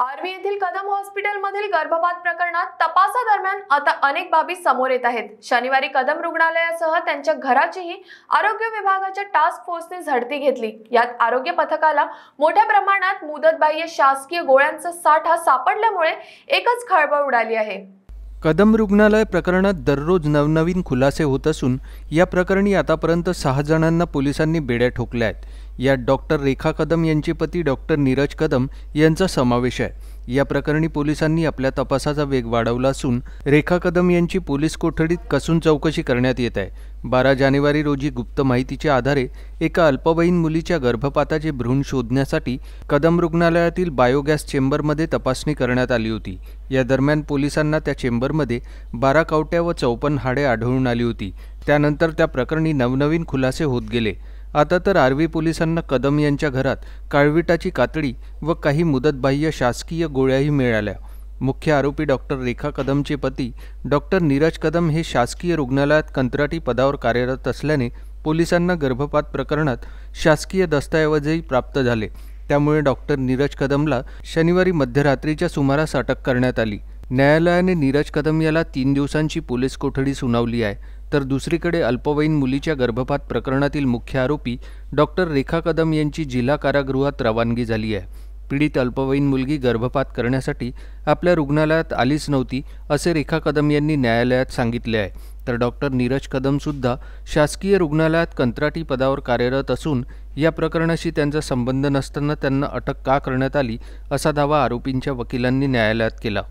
आर्वी येथील कदम हॉस्पिटलमधील गर्भपात प्रकरणात तपासादरम्यान आता अनेक बाबी समोर येत आहेत शनिवारी कदम रुग्णालयासह त्यांच्या घराचीही आरोग्य विभागाच्या टास्क फोर्सने झडती घेतली यात आरोग्य पथकाला मोठ्या प्रमाणात मुदतबाह्य शासकीय गोळ्यांचा साठा सापडल्यामुळे एकच खळबळ उडाली आहे कदम रुग्णालय प्रकरणात दररोज नवनवीन खुलासे होत असून या प्रकरणी आतापर्यंत सहा जणांना पोलिसांनी बेड्या ठोकल्या आहेत यात डॉक्टर रेखा कदम यांचे पती डॉक्टर नीरज कदम यांचा समावेश आहे या प्रकरणी पोलिसांनी आपल्या तपासाचा वेग वाढवला असून रेखा कदम यांची पोलीस कोठडीत कसून चौकशी करण्यात येत आहे बारा जानेवारी रोजी गुप्त माहितीच्या आधारे एका अल्पवयीन मुलीच्या गर्भपाताचे भ्रूण शोधण्यासाठी कदम रुग्णालयातील बायोगॅस चेंबरमध्ये तपासणी करण्यात आली होती या दरम्यान पोलिसांना त्या चेंबरमध्ये बारा कावट्या व चौपन्न हाडे आढळून आली होती त्यानंतर त्या प्रकरणी नवनवीन खुलासे होत गेले आता तर आर्वी पोलिसांना कदम यांच्या घरात काळविटाची कातडी व काही मुदतबाह्य शासकीय गोळ्याही मिळाल्या मुख्य आरोपी डॉक्टर रेखा कदमचे पती डॉक्टर नीरज कदम हे शासकीय रुग्णालयात कंत्राटी पदावर कार्यरत असल्याने पोलिसांना गर्भपात प्रकरणात शासकीय दस्तऐवजही प्राप्त झाले त्यामुळे डॉक्टर नीरज कदमला शनिवारी मध्यरात्रीच्या सुमारास अटक करण्यात आली न्यायालयाने नीरज कदम याला तीन दिवसांची पोलीस कोठडी सुनावली आहे तर दुसरीकडे अल्पवयीन मुलीच्या गर्भपात प्रकरणातील मुख्य आरोपी डॉक्टर रेखा कदम यांची जिल्हा कारागृहात रवानगी झाली आहे पीडित अल्पवयीन मुलगी गर्भपात करण्यासाठी आपल्या रुग्णालयात आलीच नव्हती असे रेखा कदम यांनी न्यायालयात सांगितले आहे तर डॉक्टर नीरज कदमसुद्धा शासकीय रुग्णालयात कंत्राटी पदावर कार्यरत असून या प्रकरणाशी त्यांचा संबंध नसताना त्यांना अटक का करण्यात आली असा दावा आरोपींच्या वकिलांनी न्यायालयात केला